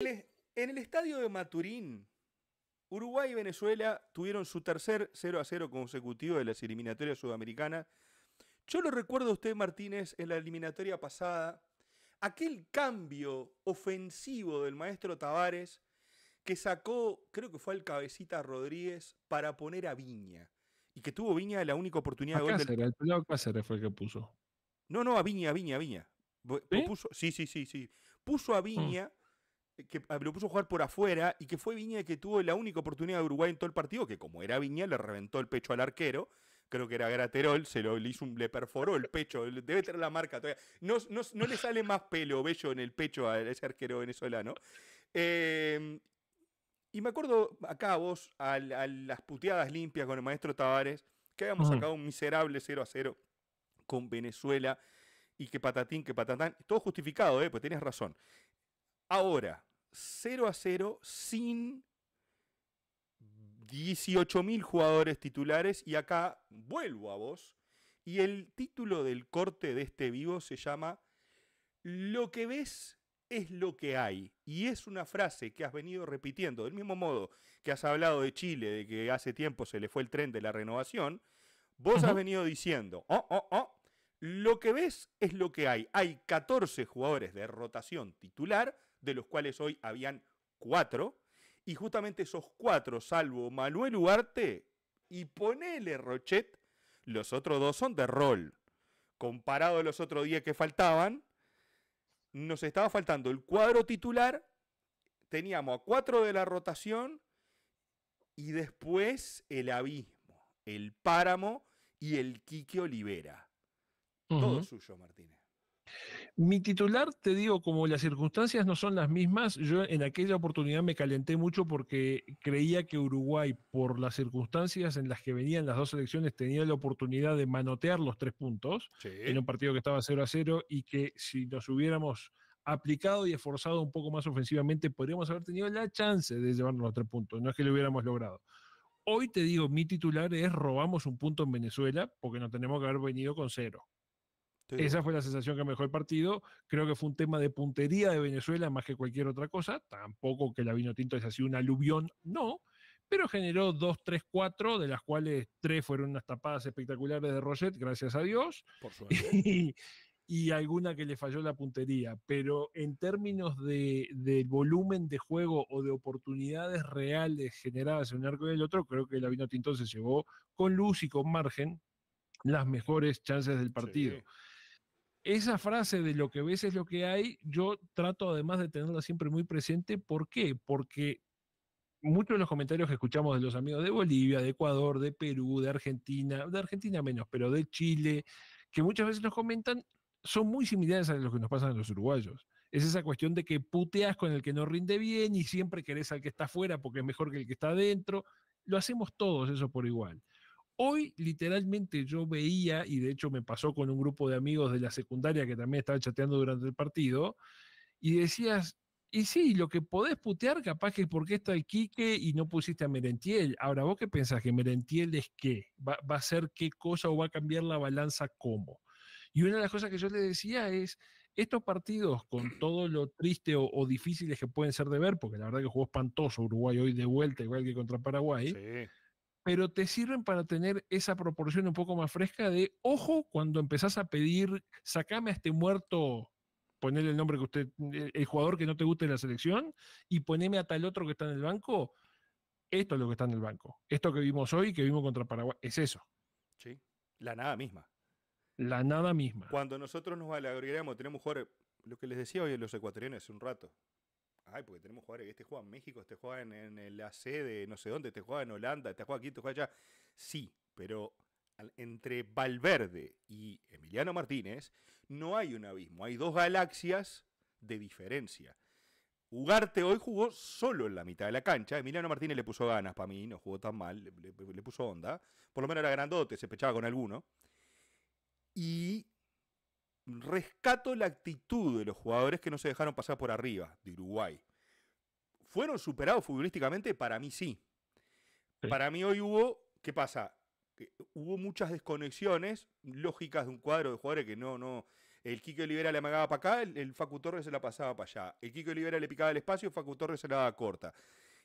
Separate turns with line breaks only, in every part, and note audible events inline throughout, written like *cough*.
En el estadio de Maturín, Uruguay y Venezuela tuvieron su tercer 0 a 0 consecutivo de las eliminatorias sudamericanas. Yo lo recuerdo a usted, Martínez, en la eliminatoria pasada, aquel cambio ofensivo del maestro Tavares que sacó, creo que fue al cabecita Rodríguez, para poner a Viña. Y que tuvo Viña la única oportunidad de gol. Cáceres,
El Cáceres fue el que puso.
No, no, a Viña, a Viña, a Viña. ¿Sí? sí, sí, sí, sí. Puso a mm. Viña. Eh, que ah, lo puso a jugar por afuera y que fue Viña que tuvo la única oportunidad de Uruguay en todo el partido, que como era Viña le reventó el pecho al arquero, creo que era Graterol, se lo le, perforó el pecho, debe tener la marca todavía. No, le sale más pelo bello en el pecho a ese arquero venezolano. Em, y me acuerdo acá vos, a, las puteadas limpias con el maestro Tavares, que habíamos sacado un miserable 0 a 0 con Venezuela y que patatín, que patatán, todo justificado, ¿eh? pues tenés razón. Ahora, 0 a 0 sin 18.000 jugadores titulares. Y acá vuelvo a vos. Y el título del corte de este vivo se llama Lo que ves es lo que hay. Y es una frase que has venido repitiendo, del mismo modo que has hablado de Chile, de que hace tiempo se le fue el tren de la renovación. Vos has venido diciendo, oh, oh, oh, lo que ves es lo que hay. Hay 14 jugadores de rotación titular de los cuales hoy habían cuatro, y justamente esos cuatro, salvo Manuel Ugarte y ponele Rochet, los otros dos son de rol. Comparado a los otros días que faltaban, nos estaba faltando el cuadro titular, teníamos a cuatro de la rotación y después el abismo, el páramo y el Quique Olivera. Todo suyo, Martínez.
Mi titular, te digo, como las circunstancias no son las mismas, yo en aquella oportunidad me calenté mucho porque creía que Uruguay, por las circunstancias en las que venían las dos elecciones, tenía la oportunidad de manotear los tres puntos en un partido que estaba 0 a 0 y que si nos hubiéramos aplicado y esforzado un poco más ofensivamente, podríamos haber tenido la chance de llevarnos los tres puntos. No es que lo hubiéramos logrado. Hoy te digo, mi titular es robamos un punto en Venezuela porque no tenemos que haber venido con cero. Esa fue la sensación que me dejó el partido. Creo que fue un tema de puntería de Venezuela más que cualquier otra cosa. Tampoco que la vino tinto haya sido un aluvión, no. Pero generó dos tres cuatro de las cuales tres fueron unas tapadas espectaculares de Roset, gracias a Dios. Por *laughs* suerte. Y, alguna que le falló la puntería. Pero en términos de, volumen de juego o de oportunidades reales generadas en un arco y el otro, creo que la vino tinto se llevó con luz y con margen las mejores chances del partido esa frase de lo que ves es lo que hay, yo trato además de tenerla siempre muy presente. ¿Por qué? Porque muchos de los comentarios que escuchamos de los amigos de Bolivia, de Ecuador, de Perú, de Argentina, de Argentina menos, pero de Chile, que muchas veces nos comentan, son muy similares a lo que nos pasan en los uruguayos. Es esa cuestión de que puteas con el que no rinde bien y siempre querés al que está afuera porque es mejor que el que está adentro. Lo hacemos todos eso por igual. Hoy literalmente yo veía, y de hecho me pasó con un grupo de amigos de la secundaria que también estaba chateando durante el partido, y decías, y sí, lo que podés putear capaz que es porque está el Quique y no pusiste a Merentiel. Ahora, ¿vos qué pensás que Merentiel es qué? ¿Va, a ser qué cosa o va a cambiar la balanza cómo? Y una de las cosas que yo le decía es, estos partidos, con *clears throat* todo lo triste o, o, difíciles que pueden ser de ver, porque la verdad que jugó espantoso Uruguay hoy de vuelta, igual que contra Paraguay, sí pero te sirven para tener esa proporción un poco más fresca de, ojo, cuando empezás a pedir, sacame a este muerto, ponerle el nombre que usted, eh, el, jugador que no te guste de la selección, y poneme a tal otro que está en el banco, esto es lo que está en el banco. Esto que vimos hoy, que vimos contra Paraguay, es eso.
Sí, la nada misma.
La nada misma.
Cuando nosotros nos alegramos, tenemos jugadores, lo que les decía hoy los ecuatorianos hace un rato, ay, porque tenemos jugadores que este juega en México, este juega en, la sede, no sé dónde, este juegan en Holanda, este juega aquí, este juega allá. Sí, pero entre Valverde y Emiliano Martínez no hay un abismo, hay dos galaxias de diferencia. Ugarte hoy jugó solo en la mitad de la cancha. Emiliano Martínez le puso ganas para mí, no jugó tan mal, le, puso onda. Por lo menos era grandote, se pechaba con alguno. Y rescato la actitud de los jugadores que no se dejaron pasar por arriba de Uruguay. ¿Fueron superados futbolísticamente? Para mí sí. Para mí hoy hubo, ¿qué pasa? hubo muchas desconexiones lógicas de un cuadro de jugadores que no, no. El Kiko Olivera le amagaba para acá, el, Facu Torres se la pasaba para allá. El Quique Olivera le picaba el espacio, el Facu Torres se la daba corta.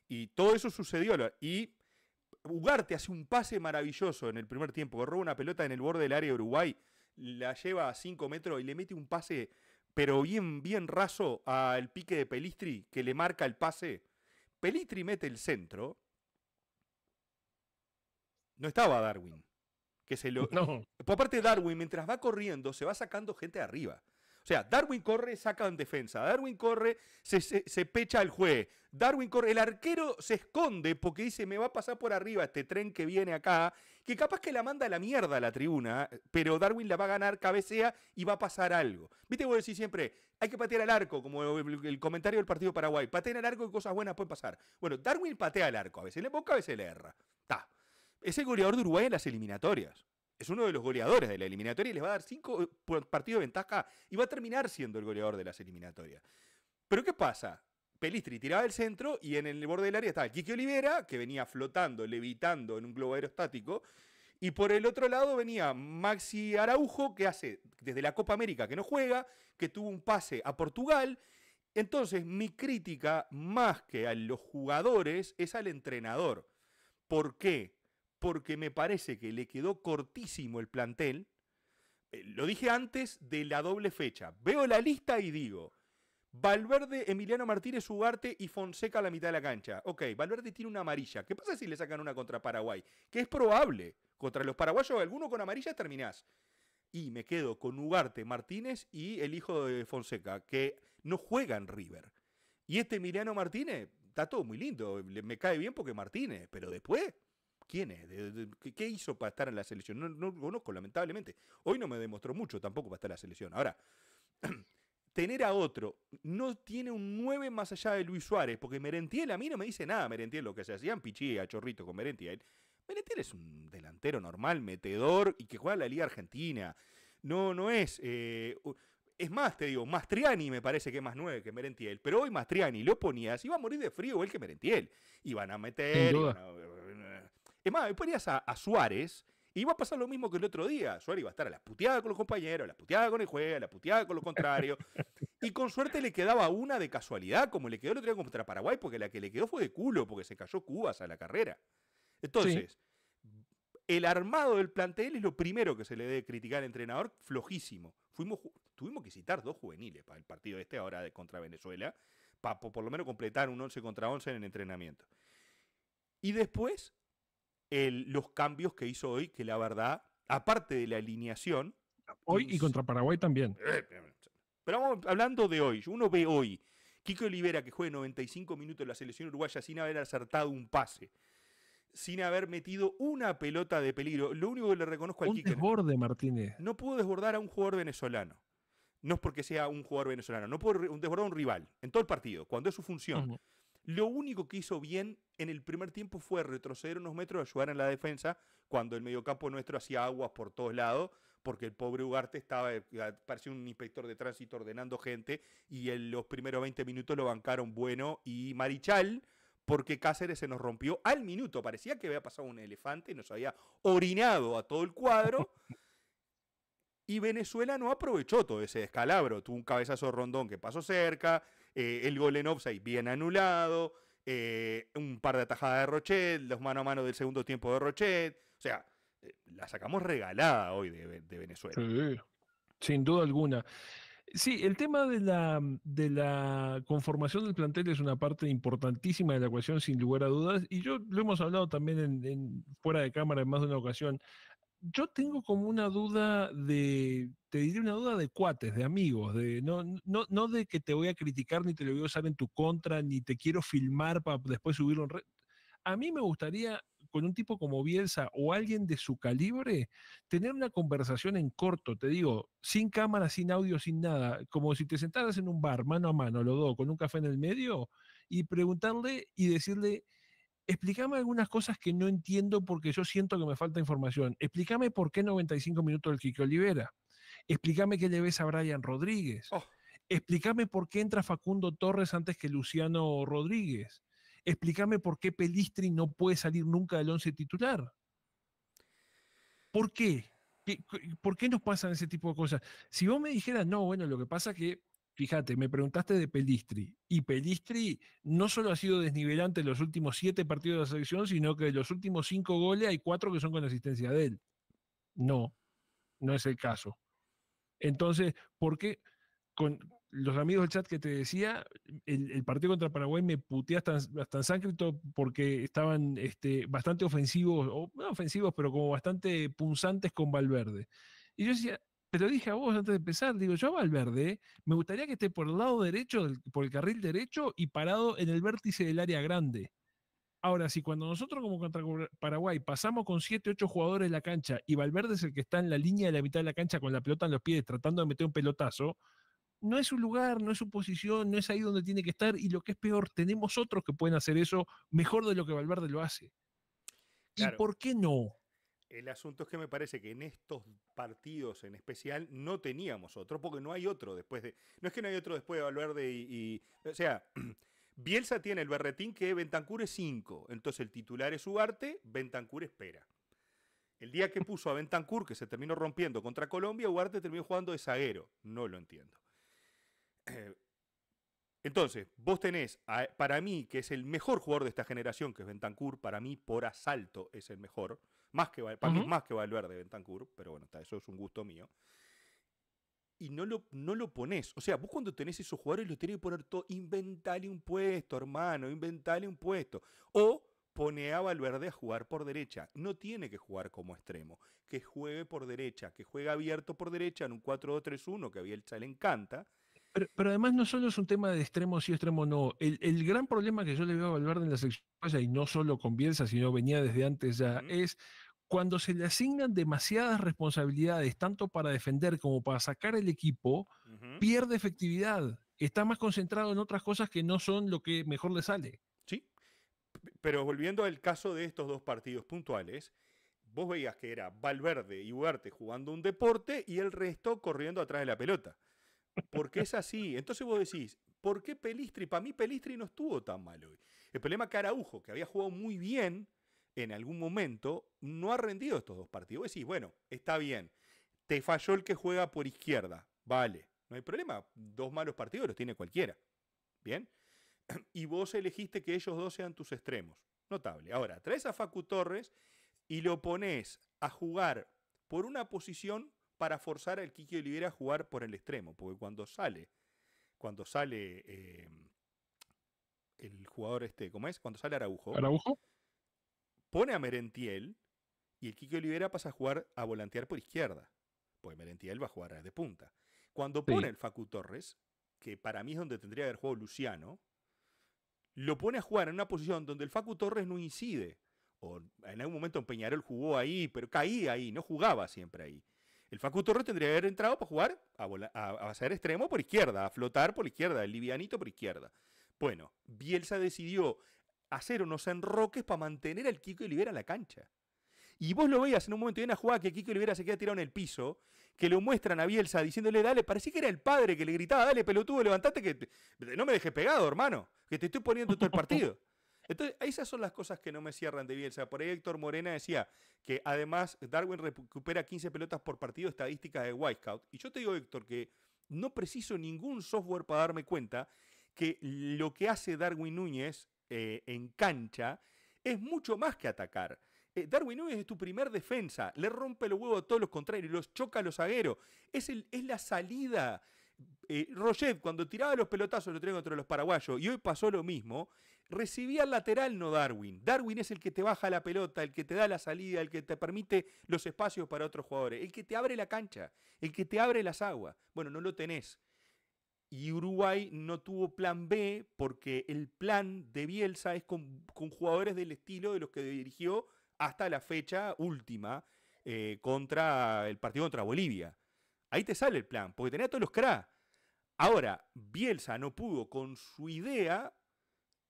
Y todo eso sucedió. Y Ugarte hace un pase maravilloso en el primer tiempo, que roba una pelota en el borde del área de Uruguay la lleva a 5 metros y le mete un pase, pero bien, bien raso al pique de Pelistri, que le marca el pase. Pelistri mete el centro. No estaba Darwin. Que se lo... *laughs* No. Por parte de Darwin, mientras va corriendo, se va sacando gente arriba. O sea, Darwin corre, saca en defensa. Darwin corre, se, pecha al juez. Darwin corre, el arquero se esconde porque dice, me va a pasar por arriba este tren que viene acá, que capaz que la manda a la mierda a la tribuna, pero Darwin la va a ganar, cabecea y va a pasar algo. Viste, vos decir siempre, hay que patear al arco, como el comentario del partido Paraguay, Patear al arco y cosas buenas pueden pasar. Bueno, Darwin patea al arco, a veces le boca, a veces le erra. Está. Es el goleador de Uruguay en las eliminatorias es uno de los goleadores de la eliminatoria y les va a dar cinco eh, partidos de ventaja y va a terminar siendo el goleador de las eliminatorias. Pero ¿qué pasa? Pelistri tiraba el centro y en el borde del área estaba Kiki Olivera, que venía flotando, levitando en un globo aerostático. Y por el otro lado venía Maxi Araujo, que hace desde la Copa América que no juega, que tuvo un pase a Portugal. Entonces, mi crítica más que a los jugadores es al entrenador. ¿Por qué? porque me parece que le quedó cortísimo el plantel. Eh, lo dije antes de la doble fecha. Veo la lista y digo, Valverde, Emiliano Martínez, Ugarte y Fonseca a la mitad de la cancha. Ok, Valverde tiene una amarilla. ¿Qué pasa si le sacan una contra Paraguay? Que es probable. Contra los paraguayos, alguno con amarilla terminás. Y me quedo con Ugarte, Martínez y el hijo de Fonseca, que no juegan River. Y este Emiliano Martínez, está todo muy lindo. Me cae bien porque Martínez, pero después qué hizo para estar en la selección. No, lo conozco, lamentablemente. Hoy no me demostró mucho tampoco para estar en la selección. Ahora, *clears throat* tener a otro, no tiene un 9 más allá de Luis Suárez, porque Merentiel a mí no me dice nada, Merentiel, lo que se hacían pichí a chorrito con Merentiel. Merentiel es un delantero normal, metedor y que juega en la Liga Argentina. No, no es. Eh, es más, te digo, Mastriani me parece que es más 9 que Merentiel. Pero hoy Mastriani lo ponías, iba a morir de frío él que Merentiel. Iban a meter, es más, después a, Suárez y iba a pasar lo mismo que el otro día. Suárez iba a estar a la puteada con los compañeros, a la puteada con el juez, a la puteada con los contrarios. y con suerte le quedaba una de casualidad, como le quedó el otro día contra Paraguay, porque la que le quedó fue de culo, porque se cayó Cubas a la carrera. Entonces, el armado del plantel es lo primero que se le debe criticar al entrenador, flojísimo. Fuimos, tuvimos que citar dos juveniles para el partido este ahora contra Venezuela, para por lo menos completar un 11 contra 11 en el entrenamiento. Y después los cambios que hizo hoy, que la verdad, aparte de la alineación.
Hoy y, contra Paraguay también.
Eh, Pero vamos hablando de hoy, uno ve hoy. Kiko Olivera, que juega 95 minutos en la selección uruguaya sin haber acertado un pase, sin haber metido una pelota de peligro. Lo único que le reconozco al un
desborde, Martínez.
No pudo desbordar a un jugador venezolano. No es porque sea un jugador venezolano, no pudo desbordar a un rival en todo el partido, cuando es su función. Lo único que hizo bien en el primer tiempo fue retroceder unos metros y ayudar en la defensa cuando el mediocampo nuestro hacía aguas por todos lados, porque el pobre Ugarte estaba, eh, parecía un inspector de tránsito ordenando gente y en los primeros 20 minutos lo bancaron bueno y Marichal. Porque Cáceres se nos rompió al minuto. Parecía que había pasado un elefante y nos había orinado a todo el cuadro. *laughs* Y Venezuela no aprovechó todo ese descalabro. Tuvo un cabezazo rondón que pasó cerca. Eh, el gol en bien anulado, eh, un par de atajadas de Rochet, los mano a mano del segundo tiempo de Rochet. O sea, eh, la sacamos regalada hoy de, Venezuela. sin duda alguna.
Sí, el tema de la, de la conformación del plantel es una parte importantísima de la ecuación, sin lugar a dudas, y yo lo hemos hablado también fuera de cámara en más de una ocasión yo tengo como una duda de, te diré una duda de cuates, de amigos, de no, no, no de que te voy a criticar ni te lo voy a usar en tu contra, ni te quiero filmar para después subirlo en red. A mí me gustaría con un tipo como Bielsa o alguien de su calibre, tener una conversación en corto, te digo, sin cámara, sin audio, sin nada, como si te sentaras en un bar, mano a mano, los dos, con un café en el medio, y preguntarle y decirle, explícame algunas cosas que no entiendo porque yo siento que me falta información. Explícame por qué 95 minutos del Quique Olivera. Explícame qué le ves a Brian Rodríguez. Oh. Explícame por qué entra Facundo Torres antes que Luciano Rodríguez. Explícame por qué Pelistri no puede salir nunca del once titular. ¿Por qué? ¿Por qué nos pasan ese tipo de cosas? Si vos me dijeras, no, bueno, lo que pasa es que Fíjate, me preguntaste de Pelistri. Y Pelistri no solo ha sido desnivelante en los últimos siete partidos de la selección, sino que de los últimos cinco goles hay cuatro que son con asistencia de él. No, no es el caso. Entonces, ¿por qué? Con los amigos del chat que te decía, el, partido contra Paraguay me putea hasta, en porque estaban este, bastante ofensivos, o no ofensivos, pero como bastante punzantes con Valverde. Y yo decía, te lo dije a vos antes de empezar, digo, yo a Valverde me gustaría que esté por el lado derecho, por el carril derecho y parado en el vértice del área grande. Ahora, si cuando nosotros como contra Paraguay pasamos con 7, 8 jugadores la cancha y Valverde es el que está en la línea de la mitad de la cancha con la pelota en los pies tratando de meter un pelotazo, no es su lugar, no es su posición, no es ahí donde tiene que estar y lo que es peor, tenemos otros que pueden hacer eso mejor de lo que Valverde lo hace. ¿Y por qué no?
El asunto es que me parece que en estos partidos en especial no teníamos otro, porque no hay otro después de. No es que no hay otro después de Valverde y. o sea, *clears throat* Bielsa tiene el berretín que Bentancur es 5. Entonces el titular es Ugarte, Bentancur espera. El día que puso a Bentancur, que se terminó rompiendo contra Colombia, Ugarte terminó jugando de zaguero. No lo entiendo. *clears throat* Entonces, vos tenés, para mí, que es el mejor jugador de esta generación, que es Bentancur, para mí por asalto es el mejor, más que, para más que Valverde Bentancur, pero bueno, eso es un gusto mío. Y no lo, no lo pones. O sea, vos cuando tenés esos jugadores los tenés que poner todo. Inventale un puesto, hermano, inventale un puesto. O pone a Valverde a jugar por derecha. No tiene que jugar como extremo. Que juegue por derecha, que juegue abierto por derecha en un 4-2-3-1 que a Bielsa le encanta
pero, además no solo es un tema de extremo sí, extremo no. El, gran problema que yo le veo a Valverde en la sección, y no solo con Bielsa, sino venía desde antes ya, es cuando se le asignan demasiadas responsabilidades, tanto para defender como para sacar el equipo, pierde efectividad. Está más concentrado en otras cosas que no son lo que mejor le
sale. Sí, pero volviendo al caso de estos dos partidos puntuales, vos veías que era Valverde y Huarte jugando un deporte y el resto corriendo atrás de la pelota. Porque es así. Entonces vos decís, ¿por qué Pelistri? Para mí Pelistri no estuvo tan mal hoy. El problema es que Araujo, que había jugado muy bien en algún momento, no ha rendido estos dos partidos. Vos decís, bueno, está bien. Te falló el que juega por izquierda. Vale, no hay problema. Dos malos partidos los tiene cualquiera. ¿Bien? *clears throat* Y vos elegiste que ellos dos sean tus extremos. Notable. Ahora, traes a Facu Torres y lo pones a jugar por una posición para forzar al Kiki Olivera a jugar por el extremo, porque cuando sale, cuando sale em, el jugador este, ¿cómo es? Cuando sale Araujo. Araujo. Pone a Merentiel y el Kiki Olivera pasa a jugar a volantear por izquierda, Pues Merentiel va a jugar de punta. Cuando pone el Facu Torres, que para mí es donde tendría que haber jugado Luciano, lo pone a jugar en una posición donde el Facu Torres no incide. O en algún momento Peñarol jugó ahí, pero caía ahí, no jugaba siempre ahí. El Facu Torre tendría que haber entrado para jugar a, hacer a, extremo por izquierda, a flotar por izquierda, el livianito por izquierda. Bueno, Bielsa decidió hacer unos enroques para mantener al Kiko Olivera en la cancha. Y vos lo veías en un momento de a jugada que Kiko Olivera se queda tirado en el piso, que lo muestran a Bielsa diciéndole, dale, parecía que era el padre que le gritaba, dale pelotudo, levantate, que no me dejes pegado, hermano, que te estoy poniendo todo el partido. *laughs* Entonces, esas son las cosas que no me cierran de bien. O sea, por ahí Héctor Morena decía que además Darwin recupera 15 pelotas por partido, estadística de Scout Y yo te digo, Héctor, que no preciso ningún software para darme cuenta que lo que hace Darwin Núñez eh, en cancha es mucho más que atacar. Eh, Darwin Núñez es tu primer defensa, le rompe los huevos a todos los contrarios, los choca a los zagueros. Es, el, es la salida. Eh, Roger, cuando tiraba los pelotazos, lo tenía contra los paraguayos, y hoy pasó lo mismo recibía al lateral, no Darwin. Darwin es el que te baja la pelota, el que te da la salida, el que te permite los espacios para otros jugadores, el que te abre la cancha, el que te abre las aguas. Bueno, no lo tenés. Y Uruguay no tuvo plan B porque el plan de Bielsa es con, jugadores del estilo de los que dirigió hasta la fecha última eh, contra el partido contra Bolivia. Ahí te sale el plan, porque tenía todos los cra. Ahora, Bielsa no pudo con su idea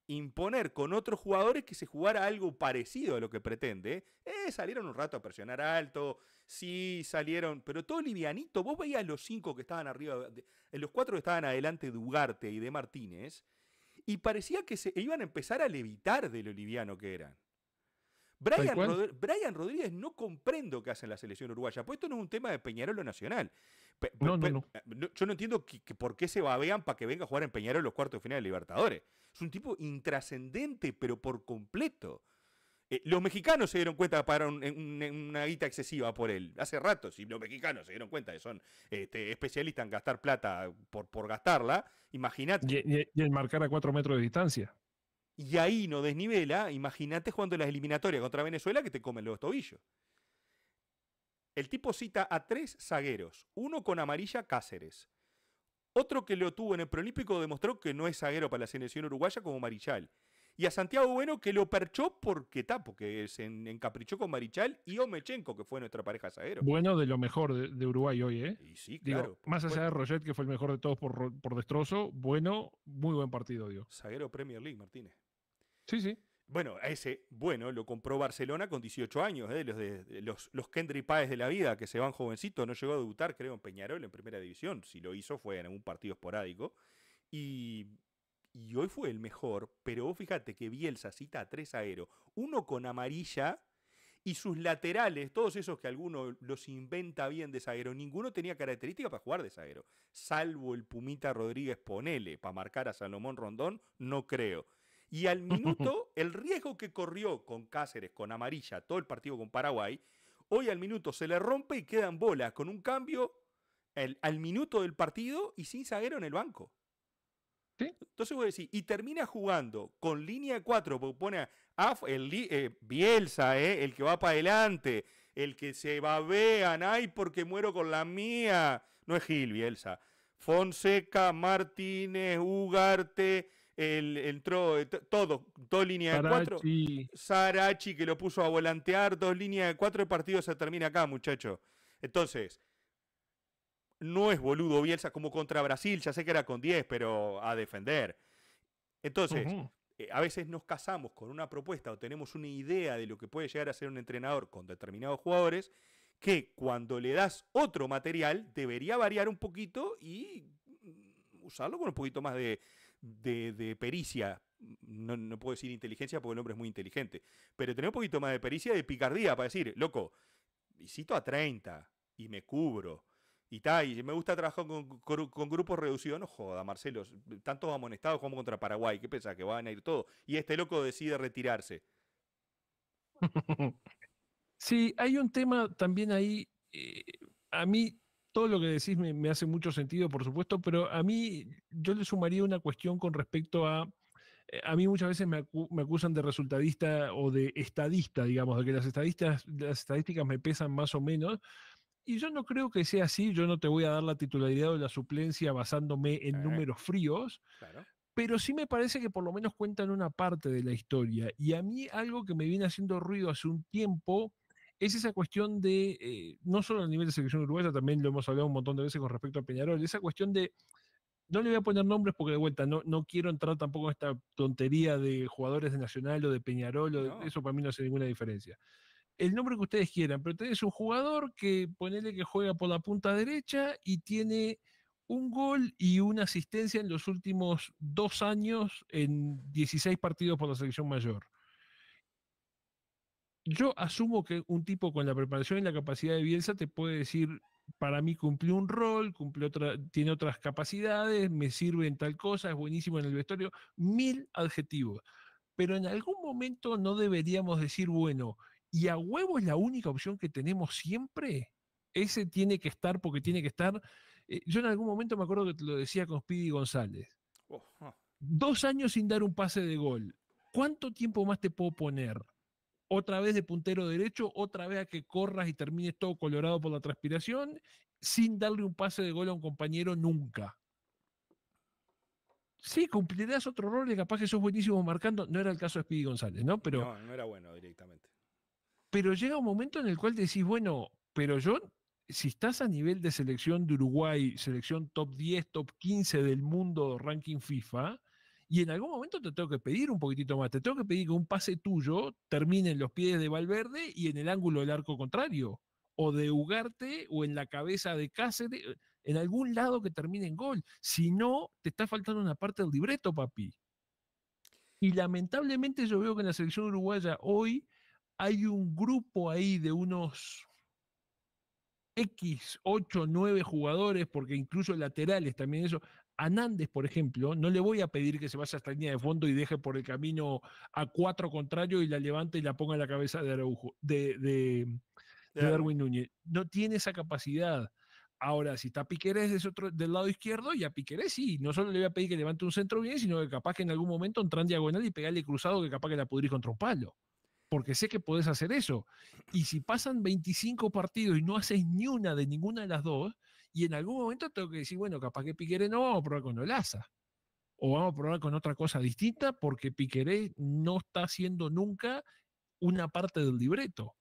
imponer con otros jugadores que se jugara algo parecido a lo que pretende. ¿eh? Eh, salieron un rato a presionar alto, sí, salieron, pero todo livianito. Vos veías los cinco que estaban arriba, los cuatro que estaban adelante de Ugarte y de Martínez, y parecía que se iban a empezar a levitar de lo liviano que eran.
Brian,
Rodríguez no comprendo qué hace en la selección uruguaya, pues esto no es un tema de Peñarol o Nacional. Eh, yo no entiendo que, por qué se babean para que venga a jugar en Peñarol los cuartos de final de Libertadores. Es un tipo intrascendente, pero por completo. Eh, los mexicanos se dieron cuenta para una, guita excesiva por él. Hace rato, si los mexicanos se dieron cuenta que son este, especialistas en gastar plata por, por gastarla, imagínate. Y, y, marcar a cuatro metros de distancia y ahí no desnivela, imagínate jugando las eliminatorias contra Venezuela que te comen los tobillos. El tipo cita a tres zagueros, uno con amarilla Cáceres, otro que lo tuvo en el Prolímpico demostró que no es zaguero para la selección uruguaya como Marichal, y a Santiago Bueno que lo perchó porque está porque se encaprichó con Marichal y Omechenko, que fue nuestra pareja zaguero. Bueno,
de lo mejor de, Uruguay hoy, ¿eh? Y sí, claro. más allá de Roget, que fue el mejor de todos por, destrozo, bueno, muy buen partido, digo.
Zaguero Premier League, Martínez. Sí, sí. Bueno, ese bueno lo compró Barcelona con 18 años, ¿eh? los, de, los, Kendry Páez de la vida, que se van jovencitos, no llegó a debutar, creo, en Peñarol, en primera división. Si lo hizo fue en algún partido esporádico. Y, hoy fue el mejor, pero vos fíjate que Bielsa cita a tres aero, uno con amarilla y sus laterales, todos esos que alguno los inventa bien de zaguero, ninguno tenía características para jugar de zaguero, salvo el Pumita Rodríguez Ponele, para marcar a Salomón Rondón, no creo. Y al *laughs* minuto, el riesgo que corrió con Cáceres, con Amarilla, todo el partido con Paraguay, hoy al minuto se le rompe y quedan bolas con un cambio al minuto del partido y sin zaguero en el banco. Entonces voy a decir, y termina jugando con línea 4, porque pone a, eh, Bielsa, eh, el que va para adelante, el que se babean, ay, porque muero con la mía. No es Gil, Bielsa. Fonseca, Martínez, Ugarte, el, entró eh, todo, dos líneas de cuatro. Sarachi que lo puso a volantear, dos líneas de cuatro, el partido se termina acá, muchacho. Entonces, no es boludo Bielsa como contra Brasil, ya sé que era con 10, pero a defender. Entonces, eh, a veces nos casamos con una propuesta o tenemos una idea de lo que puede llegar a ser un entrenador con determinados jugadores que cuando le das otro material debería variar un poquito y mm, usarlo con un poquito más de, de, pericia. No, puedo decir inteligencia porque el hombre es muy inteligente, pero tener un poquito más de pericia y de picardía para decir, loco, visito a 30 y me cubro. Y tal, y me gusta trabajar con, grupos reducidos. No joda, Marcelo, tantos amonestados como contra Paraguay. ¿Qué pensás? Que van a ir todos. Y este loco decide retirarse.
*laughs*
Sí, hay
un tema también ahí. Eh, a mí todo lo que decís me, hace mucho sentido, por supuesto, pero a mí yo le sumaría una cuestión con respecto a... Eh, a mí muchas veces me, acusan de resultadista o de estadista, digamos, de que las, las estadísticas me pesan más o menos. Y yo no creo que sea así, yo no te voy a dar la titularidad o la suplencia basándome en números fríos, pero sí me parece que por lo menos cuentan una parte de la historia. Y a mí algo que me viene haciendo ruido hace un tiempo es esa cuestión de, eh, no solo a nivel de selección uruguaya, también lo hemos hablado un montón de veces con respecto a Peñarol, esa cuestión de, no le voy a poner nombres porque de vuelta no, no quiero entrar tampoco en esta tontería de jugadores de Nacional o de Peñarol, eso para mí no hace ninguna diferencia. El nombre que ustedes quieran, pero tenés un jugador que ponele que juega por la punta derecha y tiene un gol y una asistencia en los últimos dos años en 16 partidos por la selección mayor yo asumo que un tipo con la preparación y la capacidad de Bielsa te puede decir, para mí cumplió un rol, otra, tiene otras capacidades, me sirve en tal cosa, es buenísimo en el vestuario, mil adjetivos. Pero en algún momento no deberíamos decir, bueno, y a huevo es la única opción que tenemos siempre. Ese tiene que estar porque tiene que estar. Eh, yo en algún momento me acuerdo que te lo decía con Speedy González. Dos años sin dar un pase de gol. ¿Cuánto tiempo más te puedo poner? otra vez de puntero derecho, otra vez a que corras y termines todo colorado por la transpiración, sin darle un pase de gol a un compañero nunca. Sí, cumplirás otro rol y capaz que sos buenísimo marcando. No era el caso de Speedy González, ¿no? Pero, no,
no era bueno directamente.
Pero llega un momento en el cual decís, bueno, pero yo, si estás a nivel de selección de Uruguay, selección top 10, top 15 del mundo, ranking FIFA, y en algún momento te tengo que pedir un poquitito más, te tengo que pedir que un pase tuyo termine en los pies de Valverde y en el ángulo del arco contrario, o de Ugarte o en la cabeza de Cáceres, eh, en algún lado que termine en gol. Si no, te está faltando una parte del libreto, papi. Y lamentablemente yo veo que en la selección uruguaya hoy hay un grupo ahí de unos X, 8, 9 jugadores, porque incluso laterales también eso, a Nández, por ejemplo, no le voy a pedir que se vaya hasta la línea de fondo y deje por el camino a cuatro contrarios y la levante y la ponga en la cabeza de de, Darwin Núñez. No tiene esa capacidad. Ahora, si está Piquerés otro, del lado izquierdo, y a Piquerés sí, no solo le voy a pedir que levante un centro bien, sino que capaz que en algún momento entran diagonal y pegarle cruzado que capaz que la pudrís contra un palo. Porque sé que podés hacer eso. Y si pasan 25 partidos y no haces ni una de ninguna de las dos, y en algún momento tengo que decir, bueno, capaz que Piqueré no, vamos a probar con Olaza. O vamos a probar con otra cosa distinta porque Piqueré no está haciendo nunca una parte del libreto.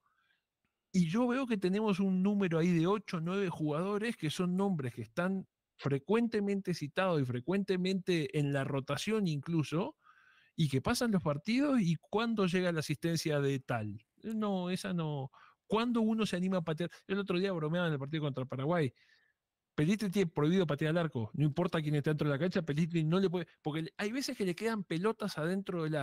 Y yo veo que tenemos un número ahí de 8 o 9 jugadores que son nombres que están frecuentemente citados y frecuentemente en la rotación incluso, y que pasan los partidos y cuando llega la asistencia de tal. No, esa no. cuando uno se anima a patear? El otro día bromeaban en el partido contra Paraguay. Pelitri tiene prohibido patear al arco, no importa quién esté dentro de la cancha, Pelitri no le puede, porque hay veces que le quedan pelotas adentro del,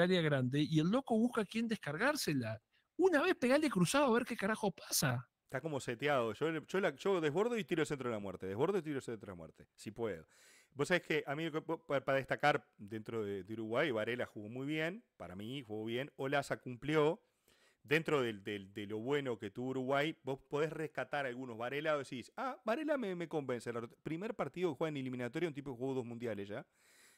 área grande y el loco busca a quién descargársela. Una vez pegarle cruzado a ver qué carajo pasa.
Está como seteado. Yo, yo, desbordo y tiro el centro de la muerte. Desbordo y tiro el centro de la muerte, si puedo. Vos sabés que a mí, para destacar dentro de, de Uruguay, Varela jugó muy bien, para mí jugó bien, Olaza cumplió, dentro de, lo bueno que tuvo Uruguay, vos podés rescatar algunos. Varela decís, ah, Varela me, convence. El primer partido que juega en eliminatoria, un tipo que jugó dos mundiales ya.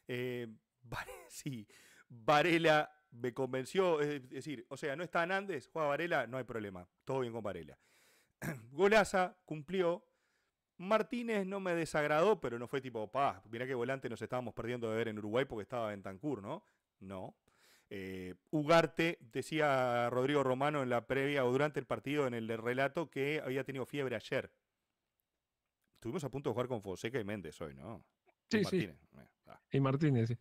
Eh, *laughs* sí, Varela me convenció. Es decir, o sea, no está Andes juega Varela, no hay problema. Todo bien con Varela. *clears throat* Golaza, cumplió. Martínez no me desagradó, pero no fue tipo, paz, mirá qué volante nos estábamos perdiendo de ver en Uruguay porque estaba en Tancur, ¿no? No. Eh, Ugarte, decía Rodrigo Romano en la previa o durante el partido, en el relato, que había tenido fiebre ayer. Estuvimos a punto de jugar con Fonseca y Méndez hoy, ¿no? Sí, sí. Eh, ah.
Y Martínez, eh,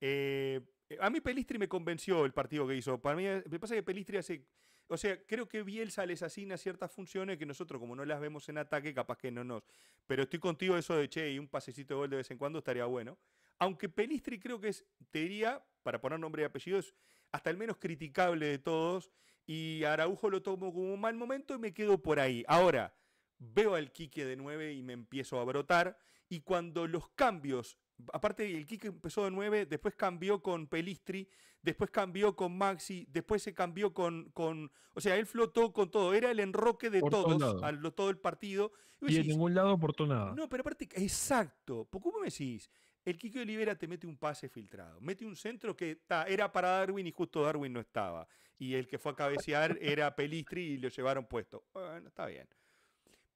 eh, a mí Pelistri me convenció el partido que hizo. Para mí, me pasa que Pelistri hace. O sea, creo que Bielsa les asigna ciertas funciones que nosotros, como no las vemos en ataque, capaz que no nos. Pero estoy contigo eso de che, y un pasecito de gol de vez en cuando estaría bueno. Aunque Pelistri creo que es, te diría, para poner nombre y apellido, es hasta el menos criticable de todos. Y Araujo lo tomo como un mal momento y me quedo por ahí. Ahora, veo al Quique de 9 y me empiezo a brotar. Y cuando los cambios Aparte, el Quique empezó de 9, después cambió con Pelistri, después cambió con Maxi, después se cambió con. con o sea, él flotó con todo. Era el enroque de todos, todo, todo el partido. Y, en
ningún lado aportó
nada. No, pero aparte, exacto. por me decís, el Kiki Olivera te mete un pase filtrado, mete un centro que era para Darwin y justo Darwin no estaba. Y el que fue a cabecear *laughs* era Pelistri y lo llevaron puesto. Bueno, está bien.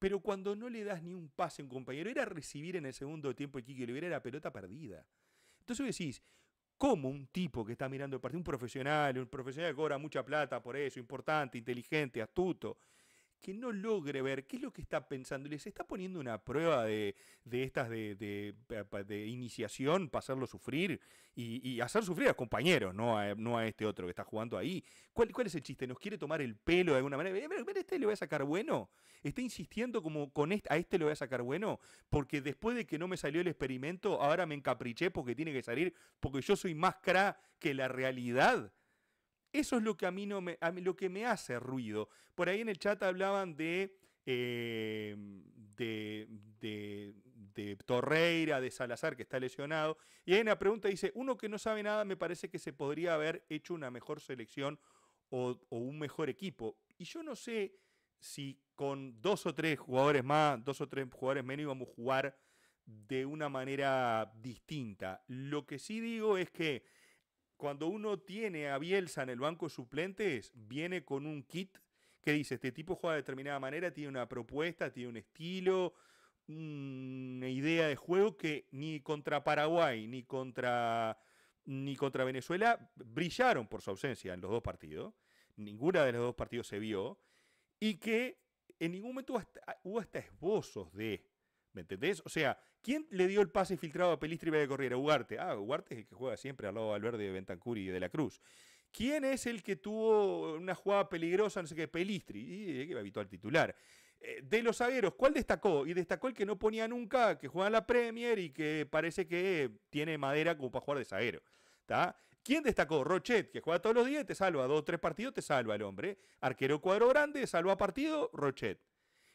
Pero cuando no le das ni un pase a un compañero, era recibir en el segundo tiempo el Kiki Olivera era pelota perdida. Entonces decís, ¿cómo un tipo que está mirando el partido, un profesional, un profesional que cobra mucha plata por eso, importante, inteligente, astuto, que no logre ver qué es lo que está pensando. Les está poniendo una prueba de, estas de, iniciación para hacerlo sufrir y, y, hacer sufrir a compañeros, no a, no a este otro que está jugando ahí. ¿Cuál, ¿Cuál es el chiste? ¿Nos quiere tomar el pelo de alguna manera? este le voy a sacar bueno. Está insistiendo como con este, a este le voy a sacar bueno porque después de que no me salió el experimento, ahora me encapriché porque tiene que salir porque yo soy más cra que la realidad. Eso es lo que a mí, no me, lo que me hace ruido. Por ahí en el chat hablaban em, de, de, Torreira, de Salazar, que está lesionado. Y hay una pregunta, dice, uno que no sabe nada, me parece que se podría haber hecho una mejor selección o, o un mejor equipo. Y yo no sé si con dos o tres jugadores más, dos o tres jugadores menos íbamos a jugar de una manera distinta. Lo que sí digo es que cuando uno tiene a Bielsa en el banco de suplentes, viene con un kit que dice, este tipo juega de determinada manera, tiene una propuesta, tiene un estilo, una idea de juego que ni contra Paraguay ni contra, ni contra Venezuela brillaron por su ausencia en los dos partidos. Ninguna de los dos partidos se vio. Y que en ningún momento hubo hasta esbozos de ¿Me entendés? O sea, ¿quién le dio el pase filtrado a Pelistri y de Corriera? Ugarte. Ah, Ugarte es el que juega siempre al lado de Valverde, de Bentancur y de la Cruz. ¿Quién es el que tuvo una jugada peligrosa, no sé qué, Pelistri? Y que al titular. Eh, de los zagueros, ¿cuál destacó? Y destacó el que no ponía nunca, que juega en la Premier y que parece que tiene madera como para jugar de zaguero. ¿Quién destacó? Rochet, que juega todos los días, te salva. Dos, o tres partidos, te salva el hombre. Arquero cuadro grande, salva partido, Rochet.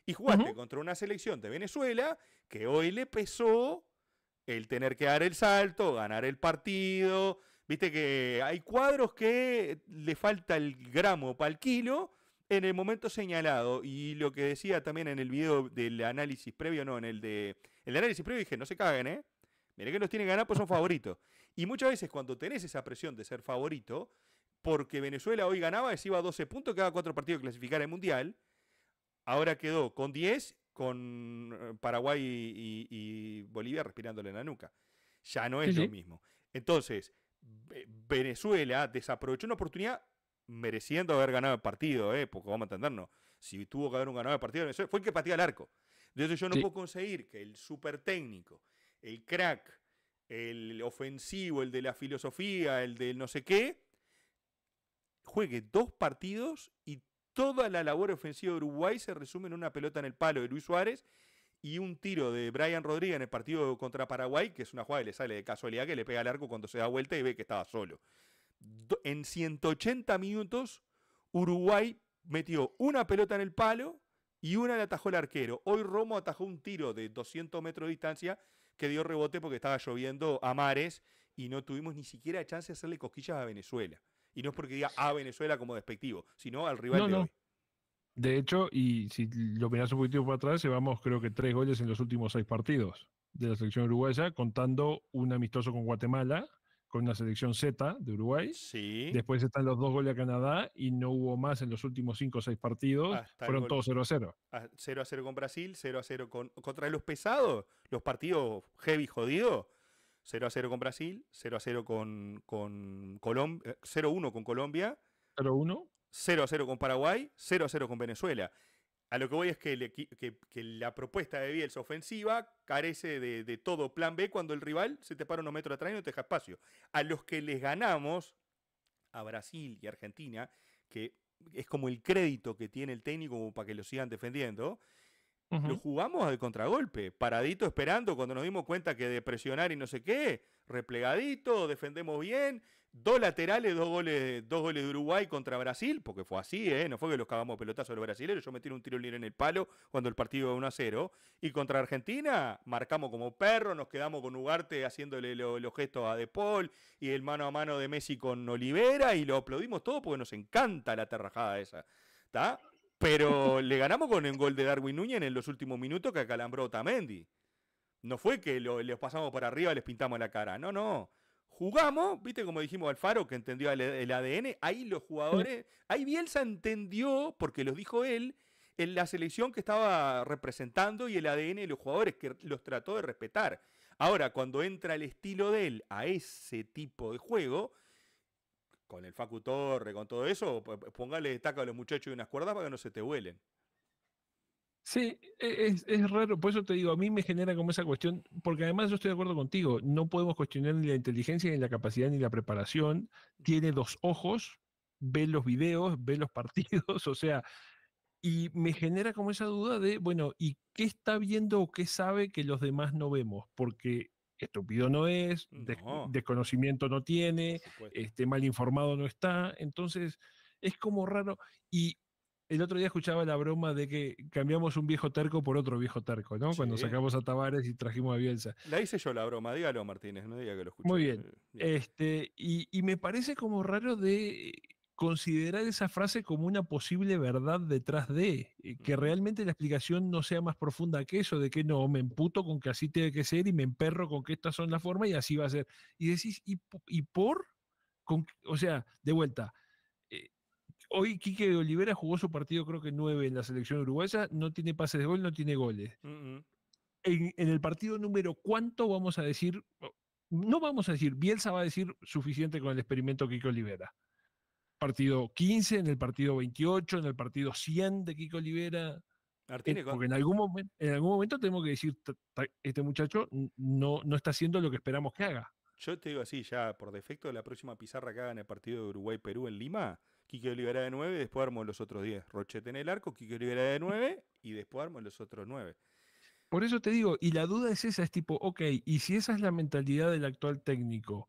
Y jugaste contra una selección de Venezuela que hoy le pesó el tener que dar el salto, ganar el partido. Viste que hay cuadros que le falta el gramo para el kilo en el momento señalado. Y lo que decía también en el video del análisis previo, no, en el de. El análisis previo dije, no se caguen, ¿eh? Mirá que los tienen ganar, pues son favoritos. Y muchas veces cuando tenés esa presión de ser favorito, porque Venezuela hoy ganaba, es iba a 12 puntos, cada cuatro partidos clasificar al Mundial. Ahora quedó con 10, con eh, Paraguay y, Bolivia respirándole en la nuca. Ya no es lo mismo. Entonces, Venezuela desaprovechó una oportunidad mereciendo haber ganado el partido, eh, porque vamos a entendernos. Si tuvo que haber un ganado el partido, fue el que patía el arco. Entonces yo no puedo conseguir que el super técnico, el crack, el ofensivo, el de la filosofía, el del no sé qué, juegue dos partidos y Toda la labor ofensiva de Uruguay se resume en una pelota en el palo de Luis Suárez y un tiro de Brian Rodríguez en el partido contra Paraguay, que es una jugada que le sale de casualidad, que le pega al arco cuando se da vuelta y ve que estaba solo. En 180 minutos, Uruguay metió una pelota en el palo y una le atajó el arquero. Hoy Romo atajó un tiro de 200 metros de distancia que dio rebote porque estaba lloviendo a mares y no tuvimos ni siquiera chance de hacerle cosquillas a Venezuela. Y no es porque diga a ah, Venezuela como despectivo, sino al rival de hoy.
De hecho, y si lo miras un poquito para atrás, llevamos creo que tres goles en los últimos seis partidos de la selección uruguaya, contando un amistoso con Guatemala, con una selección Z de Uruguay.
Sí. Después
están los dos goles a Canadá y no hubo más en los últimos cinco o seis partidos. Ah, Fueron todos 0 a 0.
0 ah, a 0 con Brasil, 0 a 0 con, contra los pesados, los partidos heavy jodidos. 0 a 0 con Brasil, 0 a 0 eh, con, Colombia, 0 1 con Colombia, 0 1, 0 a 0 con Paraguay, 0 a 0 con Venezuela. A lo que voy es que, la propuesta de Bielsa ofensiva carece de, de, todo plan B cuando el rival se te para unos metros atrás y no te deja espacio. A los que les ganamos, a Brasil y Argentina, que es como el crédito que tiene el técnico para que lo sigan defendiendo, lo jugamos al contragolpe, paradito esperando cuando nos dimos cuenta que de presionar y no sé qué, replegadito, defendemos bien, dos laterales, dos goles, dos goles de Uruguay contra Brasil, porque fue así, ¿eh? no fue que los cagamos pelotazo a los brasileños, yo metí un tiro libre en el palo cuando el partido iba 1 a 0, y contra Argentina marcamos como perro, nos quedamos con Ugarte haciéndole los gestos a De Paul y el mano a mano de Messi con Olivera y lo aplaudimos todo porque nos encanta la terrajada esa. ¿Está? Pero le ganamos con el gol de Darwin Núñez en los últimos minutos que acalambró Tamendi. No fue que los pasamos para arriba y les pintamos la cara. No, no. Jugamos, viste como dijimos Alfaro, que entendió el, ADN. Ahí los jugadores, mm. ahí Bielsa entendió, porque los dijo él, en la selección que estaba representando y el ADN de los jugadores, que los trató de respetar. Ahora, cuando entra el estilo de él a ese tipo de juego, con el Facu con todo eso, póngale taca a los muchachos y unas cuerdas para que no se te huelen.
Sí, e, es, es, raro, por eso te digo, a mí me genera como esa cuestión, porque además yo estoy de acuerdo contigo, no podemos cuestionar ni la inteligencia, ni la capacidad, ni la preparación, tiene dos ojos, ve los videos, ve los *laughs* partidos, o sea, y me genera como esa duda de, bueno, ¿y qué está viendo o qué sabe que los demás no vemos? Porque estúpido no es, desconocimiento no tiene, este, mal informado no está, entonces es como raro. Y el otro día escuchaba la broma de que cambiamos un viejo terco por otro viejo terco, ¿no? Cuando sacamos a Tavares y trajimos a Bielsa.
La hice yo la broma, dígalo Martínez, no diga que lo escuché.
Muy bien. Este, y, me parece como raro de considerar esa frase como una posible verdad detrás de, eh, que realmente la explicación no sea más profunda que eso, de que no, me emputo con que así tiene que ser y me emperro con que estas son las formas y así va a ser. Y decís, ¿y, por? o sea, de vuelta, eh, hoy Quique Olivera jugó su partido creo que nueve en la selección uruguaya, no tiene pases de gol, no tiene goles. En, en el partido número cuánto vamos a decir, no vamos a decir, Bielsa va a decir suficiente con el experimento Quique Olivera partido 15, en el partido 28, en el partido 100 de Kiko
Olivera. Eh, porque en algún, momento,
en algún momento tenemos que decir, este muchacho no, no está haciendo lo que esperamos que haga.
Yo te digo así, ya por defecto, la próxima pizarra que haga en el partido de Uruguay-Perú en Lima, Kiko Olivera de 9, después armo los otros 10. Rochete en el arco, Kiko Olivera de 9 y después armo los otros 9.
Por eso te digo, y la duda es esa, es tipo, ok, y si esa es la mentalidad del actual técnico,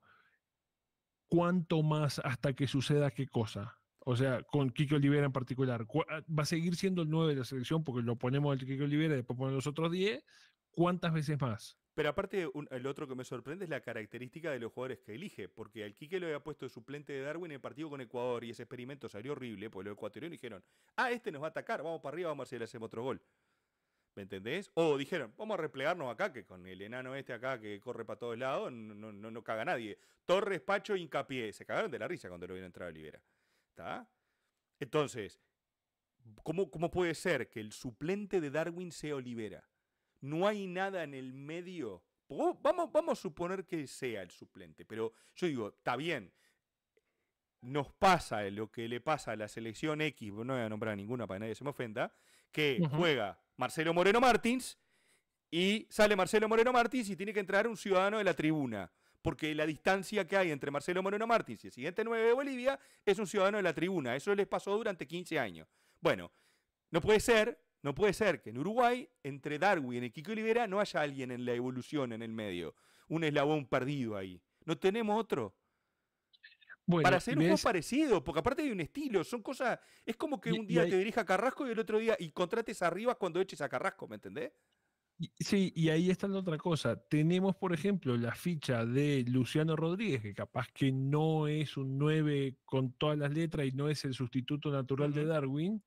¿cuánto más hasta que suceda qué cosa? O sea, con Kike Olivera en particular. Ah, ¿Va a seguir siendo el 9 de la selección porque lo ponemos al Kike Olivera y después ponemos los otros 10? ¿Cuántas veces más?
Pero aparte, el otro que me sorprende es la característica de los jugadores que elige, porque al Quique lo había puesto de suplente de Darwin en el partido con Ecuador y ese experimento salió horrible, porque los ecuatorianos dijeron, ah, este nos va a atacar, vamos para arriba, vamos a ver si le hacemos otro gol. ¿Me entendés? O dijeron, vamos a replegarnos acá, que con el enano este acá que corre para todos lados, no, no, no caga nadie. Torres, Pacho, hincapié. Se cagaron de la risa cuando lo vieron entrar a Olivera. ¿Está? Entonces, ¿cómo, ¿cómo puede ser que el suplente de Darwin sea Olivera? No hay nada en el medio. Vamos, vamos a suponer que sea el suplente, pero yo digo, está bien. Nos pasa lo que le pasa a la selección X, no voy a nombrar ninguna para que nadie se me ofenda, que juega Marcelo Moreno Martins y sale Marcelo Moreno Martins y tiene que entrar un ciudadano de la tribuna, porque la distancia que hay entre Marcelo Moreno Martins y el siguiente 9 de Bolivia es un ciudadano de la tribuna. Eso les pasó durante 15 años. Bueno, no puede ser, no puede ser que en Uruguay, entre Darwin y Kiko Olivera, no haya alguien en la evolución en el medio, un eslabón perdido ahí. No tenemos otro para hacer un poco parecido, porque aparte hay un estilo, son cosas. Es como que un día te dirija a Carrasco y el otro día y contrates arriba cuando eches a Carrasco, ¿me entendés?
sí, y ahí está la otra cosa. Tenemos, por ejemplo, la ficha de Luciano Rodríguez, que capaz que no es un 9 con todas las letras y no es el sustituto natural de Darwin,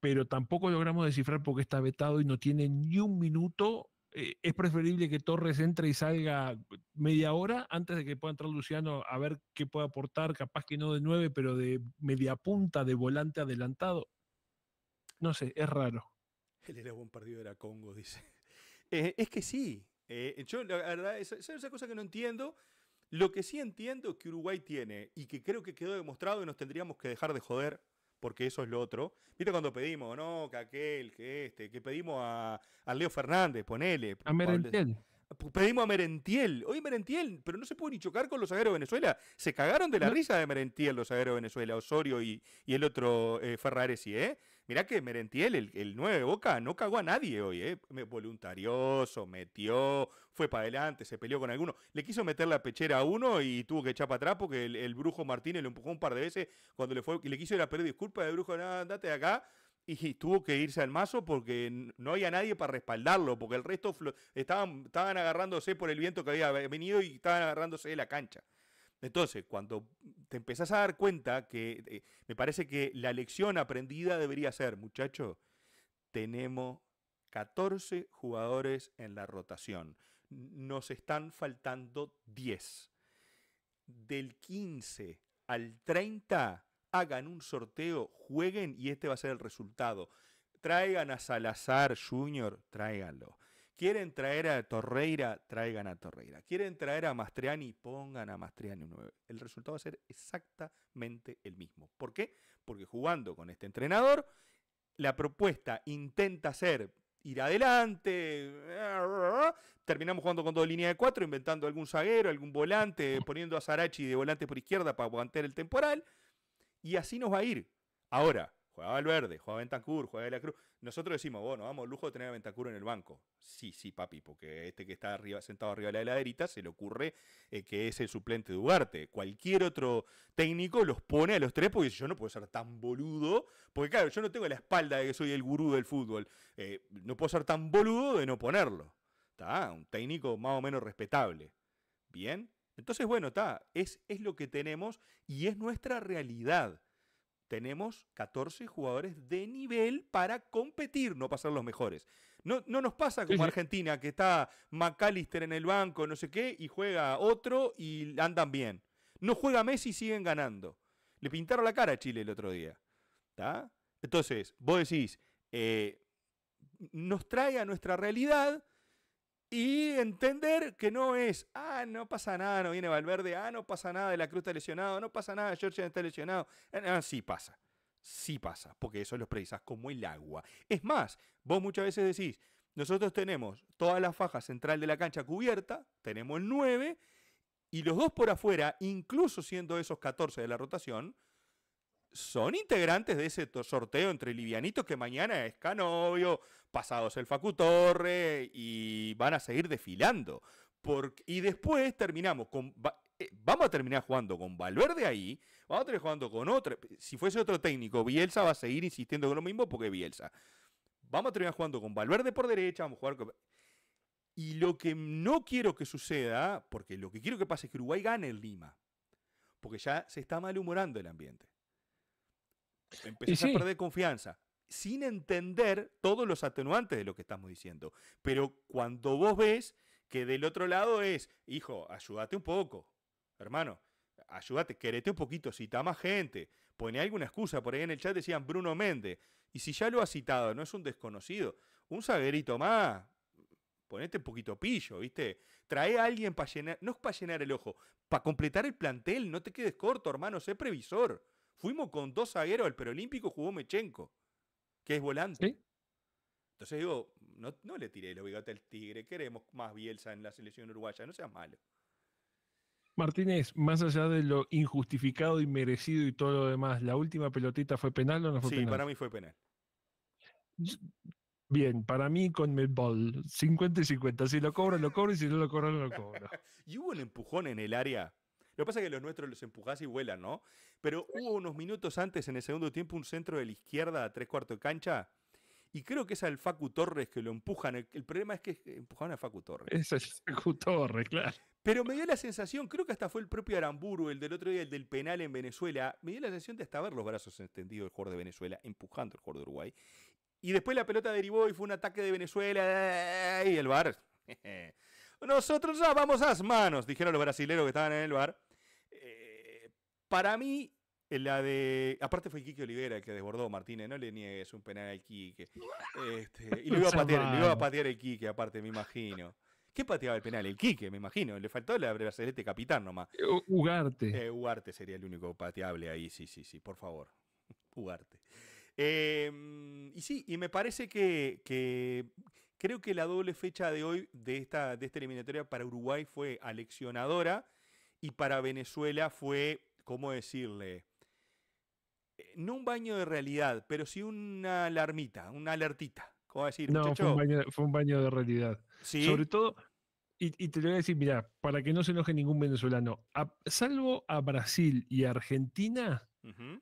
pero tampoco logramos descifrar porque está vetado y no tiene ni un minuto eh, es preferible que Torres entre y salga media hora antes de que pueda entrar Luciano a ver qué puede aportar, capaz que no de nueve, pero de media punta, de volante adelantado. No sé, es raro.
El era buen partido era Congo, dice. *laughs* Eh, es que sí. Eh, yo, la verdad, esa, una cosa que no entiendo. Lo que sí entiendo que Uruguay tiene y que creo que quedó demostrado y nos tendríamos que dejar de joder porque eso es lo otro. ¿Viste cuando pedimos, no, que aquel, que este, que pedimos a, Leo Fernández, ponele. A Merentiel. Pedimos a Merentiel. Oye, Merentiel, pero no se pudo ni chocar con los zagueros de Venezuela. Se cagaron de la risa de Merentiel los zagueros de Venezuela, Osorio y, y el otro eh, Ferraresi, ¿eh? Mirá que Merentiel, el, 9 de Boca, no cagó a nadie hoy, ¿eh? Voluntarioso, metió, fue para adelante, se peleó con alguno. Le quiso meter la pechera a uno y tuvo que echar para atrás porque el, brujo Martínez lo empujó un par de veces cuando le fue y le quiso ir a pedir disculpas. de brujo, nada, andate de acá y tuvo que irse al mazo porque no había nadie para respaldarlo, porque el resto estaban, estaban agarrándose por el viento que había venido y estaban agarrándose de la cancha. Entonces, cuando te empezás a dar cuenta que eh, me parece que la lección aprendida debería ser, muchacho, tenemos 14 jugadores en la rotación. Nos están faltando 10. Del 15 al 30, hagan un sorteo, jueguen y este va a ser el resultado. Traigan a Salazar Jr., tráiganlo. Quieren traer a Torreira, traigan a Torreira. Quieren traer a Mastriani, pongan a Mastriani un El resultado va a ser exactamente el mismo. ¿Por qué? Porque jugando con este entrenador, la propuesta intenta ser ir adelante, terminamos jugando con dos líneas de cuatro, inventando algún zaguero, algún volante, *laughs* poniendo a Sarachi de volante por izquierda para aguantar el temporal, y así nos va a ir. Ahora, Jugaba Verde, jugaba Ventancur, Juega De la Cruz. Nosotros decimos, bueno, vamos, lujo de tener a Ventancur en el banco. Sí, sí, papi, porque este que está arriba, sentado arriba de la heladerita se le ocurre eh, que es el suplente de Ugarte. Cualquier otro técnico los pone a los tres porque yo no puedo ser tan boludo, porque claro, yo no tengo la espalda de que soy el gurú del fútbol. Eh, no puedo ser tan boludo de no ponerlo. Está, un técnico más o menos respetable. Bien. Entonces, bueno, está, es, es lo que tenemos y es nuestra realidad tenemos 14 jugadores de nivel para competir, no pasar los mejores. No, nos pasa como Argentina, que está McAllister en el banco, no sé qué, y juega otro y andan bien. No juega Messi y siguen ganando. Le pintaron la cara a Chile el otro día. Entonces, vos decís, eh, nos trae a nuestra realidad y entender que no es, ah, no pasa nada, no viene Valverde, ah, no pasa nada, De la Cruz está lesionado, no pasa nada, George está lesionado. Ah, sí pasa, sí pasa, porque eso lo precisas como el agua. Es más, vos muchas veces decís, nosotros tenemos toda la faja central de la cancha cubierta, tenemos el 9, y los dos por afuera, incluso siendo esos 14 de la rotación, son integrantes de ese sorteo entre livianitos que mañana es Canovio, pasados el Facu Torre y van a seguir desfilando. y después terminamos con. Eh, vamos a terminar jugando con Valverde ahí, vamos a terminar jugando con otro. Si fuese otro técnico, Bielsa va a seguir insistiendo con lo mismo porque Bielsa. Vamos a terminar jugando con Valverde por derecha, vamos a jugar Y lo que no quiero que suceda, porque lo que quiero que pase es que Uruguay gane en Lima, porque ya se está malhumorando el ambiente. Empezás a perder confianza sin entender todos los atenuantes de lo que estamos diciendo. Pero cuando vos ves que del otro lado es, hijo, ayúdate un poco, hermano, ayúdate, querete un poquito, cita más gente, poné alguna excusa, por ahí en el chat decían Bruno Méndez, y si ya lo has citado, no es un desconocido, un zaguerito más, ponete un poquito pillo, ¿viste? Trae a alguien para llenar, no es para llenar el ojo, para completar el plantel, no te quedes corto, hermano, sé previsor. Fuimos con dos zagueros al Perolímpico, jugó Mechenko que es volante. Entonces digo, no, le tiré el bigote al tigre, queremos más Bielsa en la selección uruguaya, no seas malo.
Martínez, más allá de lo injustificado y merecido y todo lo demás, ¿la última pelotita fue penal o no fue penal? Sí, para mí fue penal. Bien, para mí con Medball, 50 y 50. Si lo cobra, lo cobro y si no lo cobra, no lo
cobra. *laughs* y hubo un empujón en el área. Lo que pasa es que los nuestros los empujás y vuelan, ¿no? Pero hubo unos minutos antes, en el segundo tiempo, un centro de la izquierda a tres cuartos de cancha. Y creo que es al Facu Torres que lo empujan. El, problema es que empujaron a Facu Torres. Es
el Facu Torres, claro.
Pero me dio la sensación, creo que hasta fue el propio Aramburu, el del otro día, el del penal en Venezuela. Me dio la sensación de hasta ver los brazos extendidos del jugador de Venezuela, empujando al jugador de Uruguay. Y después la pelota derivó y fue un ataque de Venezuela. Y el bar. *laughs* Nosotros ya vamos a las manos, dijeron los brasileños que estaban en el bar. Para mí, eh, la de. Aparte fue Quique Olivera que desbordó Martínez, no le niegues un penal al Quique. Este, y *laughs* lo iba, a patear, lo el Quique, aparte, me imagino. ¿Qué pateaba el penal? El Quique, me imagino. Le faltó la este capitán nomás.
Ugarte.
Eh, Ugarte sería el único pateable ahí, sí, sí, sí, por favor. *laughs* Ugarte. Em, y sí, y me parece que, creo que la doble fecha de hoy, de esta, de esta eliminatoria para Uruguay fue aleccionadora y para Venezuela fue ¿cómo decirle? Eh, no un baño de realidad, pero sí una alarmita, una alertita. ¿Cómo decir? No, Fue, un
baño, de realidad. Sobre todo, y, te lo voy a decir, mira, para que no se enoje ningún venezolano, salvo a Brasil y Argentina,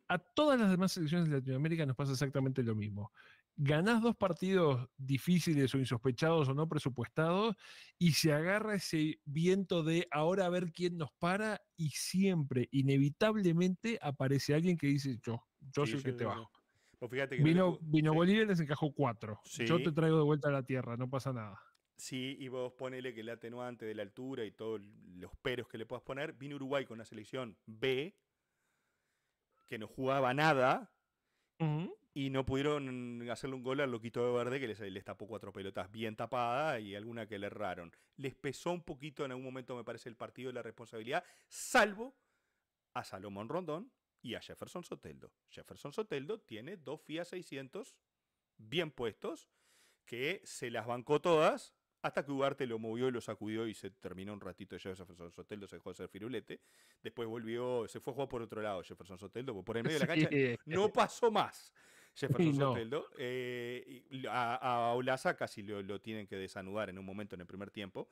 a todas las demás selecciones de Latinoamérica nos pasa exactamente lo mismo ganás dos partidos difíciles o insospechados o no presupuestados y se agarra ese viento de ahora a ver quién nos para y siempre, inevitablemente, aparece alguien que dice yo, yo soy el que te bajo.
vino,
Bolivia y les encajó cuatro. Yo te traigo de vuelta a la tierra, no pasa nada.
Sí, y vos ponele que el atenuante de la altura y todos los peros que le puedas poner. Vino Uruguay con la selección B, que no jugaba nada, y no pudieron hacerle un gol al loquito de verde que les, tapó cuatro pelotas bien tapadas y alguna que le erraron. Les pesó un poquito en algún momento, me parece, el partido y la responsabilidad, salvo a Salomón Rondón y a Jefferson Soteldo. Jefferson Soteldo tiene dos FIA 600 bien puestos que se las bancó todas hasta que Ugarte lo movió y lo sacudió y se terminó un ratito Jefferson Soteldo, se dejó de ser firulete. Después volvió, se fue a jugar por otro lado Jefferson Soteldo, por el medio de la *laughs* cancha. No pasó más se fue su Soteldo. a, a, Olaza casi lo, tienen que desanudar en un momento en el primer tiempo.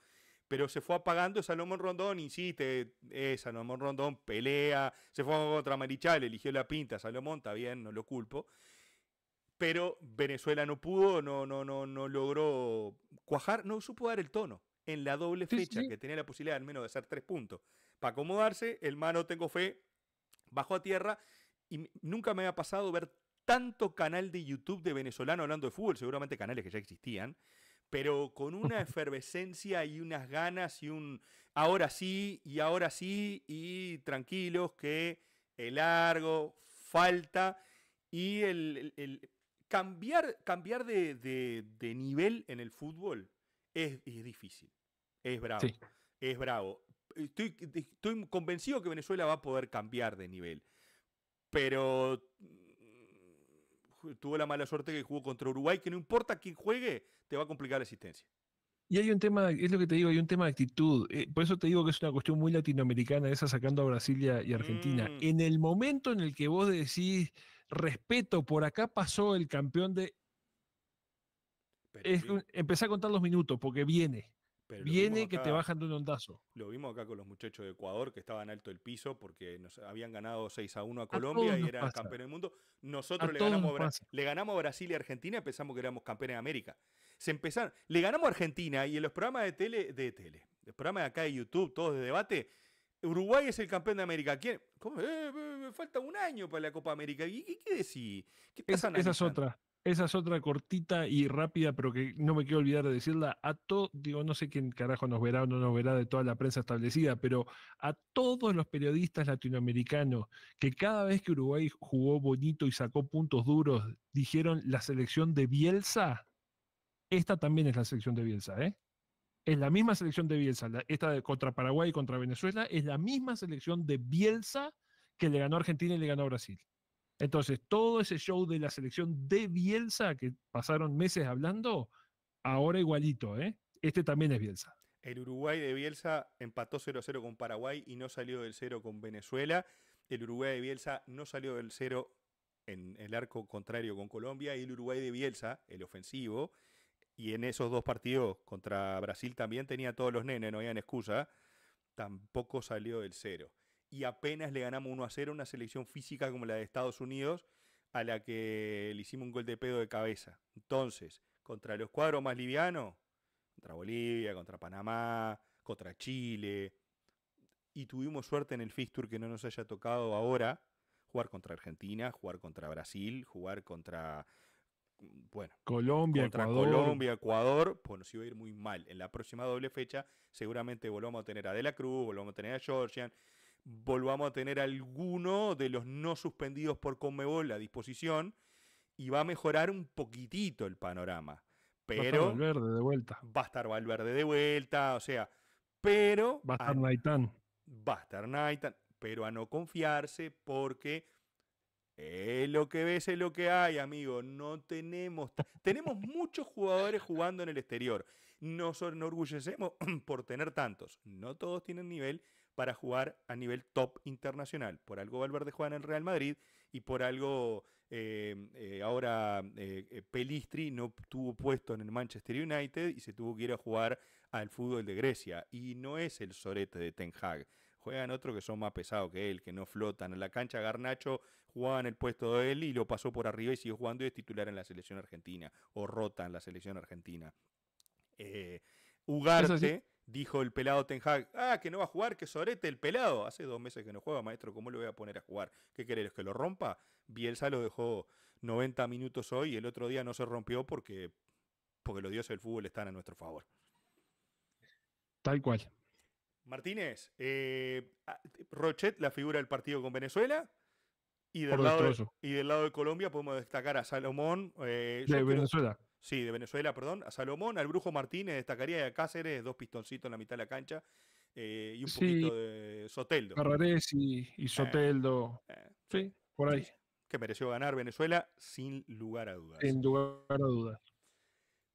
Pero se fue apagando Salomón Rondón, insiste, eh, Salomón Rondón pelea, se fue contra Marichal, eligió la pinta, Salomón está bien, no lo culpo. Pero Venezuela no pudo, no, no, no, no logró cuajar, no supo dar el tono en la doble fecha, que tenía la posibilidad al menos de hacer tres puntos. Para acomodarse, el mano tengo fe, bajó a tierra y nunca me ha pasado ver tanto canal de YouTube de venezolano hablando de fútbol, seguramente canales que ya existían, pero con una *laughs* efervescencia y unas ganas y un ahora sí y ahora sí y tranquilos que el largo falta y el, cambiar, cambiar de, nivel en el fútbol es, difícil, es bravo, es bravo. Estoy, estoy convencido que Venezuela va a poder cambiar de nivel, pero tuvo la mala suerte que jugó contra Uruguay, que no importa quién juegue, te va a complicar la existencia.
Y hay un tema, es lo que te digo, hay un tema de actitud. Eh, por eso te digo que es una cuestión muy latinoamericana, esa sacando a Brasilia y Argentina. Mm. En el momento en el que vos decís respeto, por acá pasó el campeón de. Es, empecé a contar los minutos porque viene.
Viene que te bajan
de un ondazo.
Lo vimos acá con los muchachos de Ecuador que estaban alto el piso porque nos habían ganado 6 a 1 a Colombia y eran campeones del mundo. Nosotros le ganamos, a Brasil y Argentina y pensamos que éramos campeones de América. Se empezaron, le ganamos a Argentina y en los programas de tele, de tele, los programas de acá de YouTube, todos de debate, Uruguay es el campeón de América. ¿Quién? ¿Cómo? Eh, eh, falta un año para la Copa América. ¿Y qué, decís? ¿Qué esa es
otra. Esa es otra cortita y rápida, pero que no me quiero olvidar de decirla. A todo, digo, no sé quién carajo nos verá o no nos verá de toda la prensa establecida, pero a todos los periodistas latinoamericanos que cada vez que Uruguay jugó bonito y sacó puntos duros, dijeron la selección de Bielsa. Esta también es la selección de Bielsa, ¿eh? Es la misma selección de Bielsa. esta de contra Paraguay y contra Venezuela es la misma selección de Bielsa que le ganó Argentina y le ganó Brasil. Entonces, todo ese show de la selección de Bielsa que pasaron meses hablando, ahora igualito, ¿eh? Este también es Bielsa.
El Uruguay de Bielsa empató 0-0 con Paraguay y no salió del 0 con Venezuela. El Uruguay de Bielsa no salió del 0 en el arco contrario con Colombia. Y el Uruguay de Bielsa, el ofensivo, y en esos dos partidos contra Brasil también tenía todos los nenes, no habían excusa, tampoco salió del 0 y apenas le ganamos 1 a 0 una selección física como la de Estados Unidos, a la que le hicimos un gol de pedo de cabeza. Entonces, contra los cuadros más livianos, contra Bolivia, contra Panamá, contra Chile, y tuvimos suerte en el fixture que no nos haya tocado ahora, jugar contra Argentina, jugar contra Brasil, jugar contra bueno,
Colombia, contra Colombia,
Ecuador, pues nos iba a ir muy mal. En la próxima doble fecha seguramente volvamos a tener a De la Cruz, volvamos a tener a Georgian, volvamos a tener alguno de los no suspendidos por Conmebol a disposición y va a mejorar un poquitito el panorama. Pero va
a estar Valverde de vuelta.
Va a estar Valverde de vuelta, o sea, pero... Va a estar Naitan. Va a estar Naitan, pero a no confiarse porque es lo que ves es lo que hay, amigo. No tenemos. *laughs* Tenemos muchos jugadores jugando en el exterior. Nos enorgullecemos *clears throat* por tener tantos. No todos tienen nivel, para jugar a nivel top internacional. Por algo Valverde juega en el Real Madrid y por algo eh, eh, ahora eh, Pelistri no tuvo puesto en el Manchester United y se tuvo que ir a jugar al fútbol de Grecia. Y no es el sorete de Ten Hag. Juegan otros que son más pesados que él, que no flotan. En la cancha Garnacho jugaba en el puesto de él y lo pasó por arriba y siguió jugando y es titular en la selección argentina. O rota en la selección argentina. Ugarte dijo el pelado Ten Hag, ah, que no va a jugar, que sorete el pelado. Hace dos meses que no juega, maestro, ¿cómo lo voy a poner a jugar? ¿Qué querés, que lo rompa? Bielsa lo dejó 90 minutos hoy y el otro día no se rompió porque, porque los dioses del fútbol están a nuestro favor. Tal cual. Martínez, eh, ah, Rochet, la figura del partido con Venezuela. Y del, lado de, y del lado de Colombia podemos destacar a Salomón. Eh, de Venezuela. Sí, de Venezuela, perdón. A Salomón, al Brujo Martínez, destacaría de a Cáceres, dos pistoncitos en la mitad de la cancha. Eh, y un poquito de Soteldo. Carrarés
y, eh, Soteldo.
Eh. sí, por ahí. Que mereció ganar Venezuela sin lugar a dudas. Sin lugar a dudas.